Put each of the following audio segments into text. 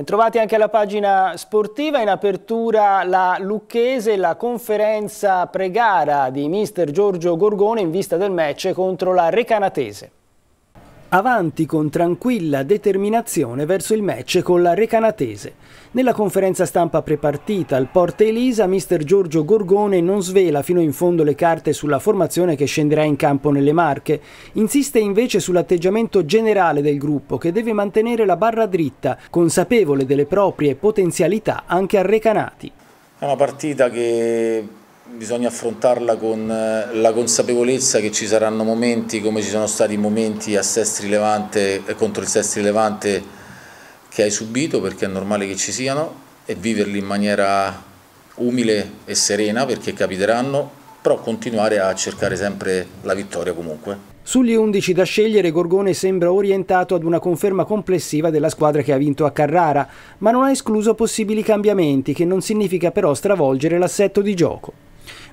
Bentrovati anche alla pagina sportiva, in apertura la Lucchese, la conferenza pregara di mister Giorgio Gorgone in vista del match contro la Recanatese avanti con tranquilla determinazione verso il match con la Recanatese. Nella conferenza stampa prepartita al Porta Elisa, mister Giorgio Gorgone non svela fino in fondo le carte sulla formazione che scenderà in campo nelle Marche. Insiste invece sull'atteggiamento generale del gruppo che deve mantenere la barra dritta, consapevole delle proprie potenzialità anche a Recanati. È una partita che bisogna affrontarla con eh, la consapevolezza che ci saranno momenti come ci sono stati momenti a Sestri Levante, eh, contro il Sestri Levante che hai subito perché è normale che ci siano e viverli in maniera umile e serena perché capiteranno, però continuare a cercare sempre la vittoria comunque. Sugli 11 da scegliere Gorgone sembra orientato ad una conferma complessiva della squadra che ha vinto a Carrara, ma non ha escluso possibili cambiamenti, che non significa però stravolgere l'assetto di gioco.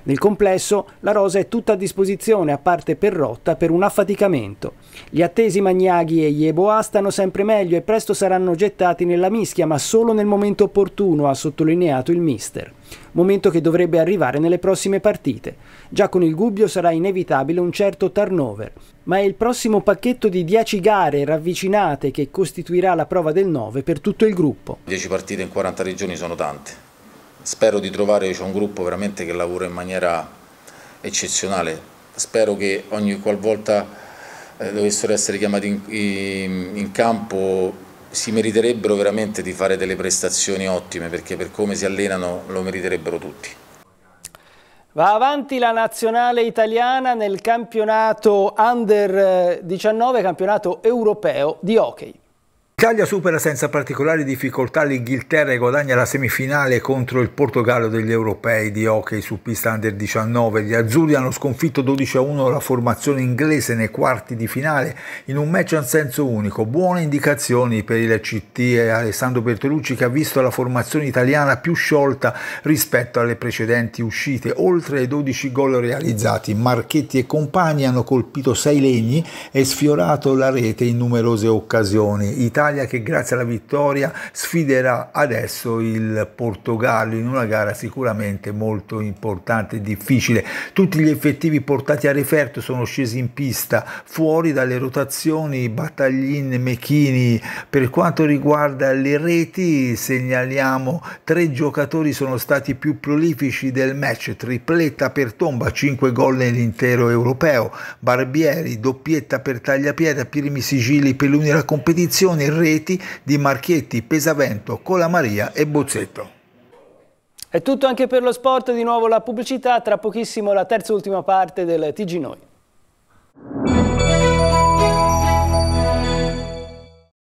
Nel complesso, la rosa è tutta a disposizione, a parte per rotta, per un affaticamento. Gli attesi Magnaghi e Yeboah stanno sempre meglio e presto saranno gettati nella mischia, ma solo nel momento opportuno, ha sottolineato il mister. Momento che dovrebbe arrivare nelle prossime partite. Già con il Gubbio sarà inevitabile un certo turnover, ma è il prossimo pacchetto di 10 gare ravvicinate che costituirà la prova del 9 per tutto il gruppo. 10 partite in 40 regioni sono tante spero di trovare, c'è un gruppo veramente che lavora in maniera eccezionale, spero che ogni qualvolta eh, dovessero essere chiamati in, in, in campo si meriterebbero veramente di fare delle prestazioni ottime perché per come si allenano lo meriterebbero tutti. Va avanti la nazionale italiana nel campionato Under 19, eh, campionato europeo di hockey. L'Italia supera senza particolari difficoltà l'Inghilterra e guadagna la semifinale contro il Portogallo degli europei di hockey su pista under 19. Gli azzurri hanno sconfitto 12-1 a la formazione inglese nei quarti di finale in un match a senso unico. Buone indicazioni per il CT e Alessandro Bertolucci che ha visto la formazione italiana più sciolta rispetto alle precedenti uscite. Oltre ai 12 gol realizzati, Marchetti e compagni hanno colpito 6 legni e sfiorato la rete in numerose occasioni. Italia l'Italia che grazie alla vittoria sfiderà adesso il Portogallo in una gara sicuramente molto importante e difficile. Tutti gli effettivi portati a referto sono scesi in pista, fuori dalle rotazioni Battaglin, Mechini. Per quanto riguarda le reti segnaliamo tre giocatori sono stati più prolifici del match, tripletta per Tomba, 5 gol nell'intero europeo, Barbieri, doppietta per Tagliapiede, primi sigilli per l'unica competizione, reti di Marchietti, Pesavento, Colamaria e Bozzetto. È tutto anche per lo sport, di nuovo la pubblicità, tra pochissimo la terza e ultima parte del TG Noi.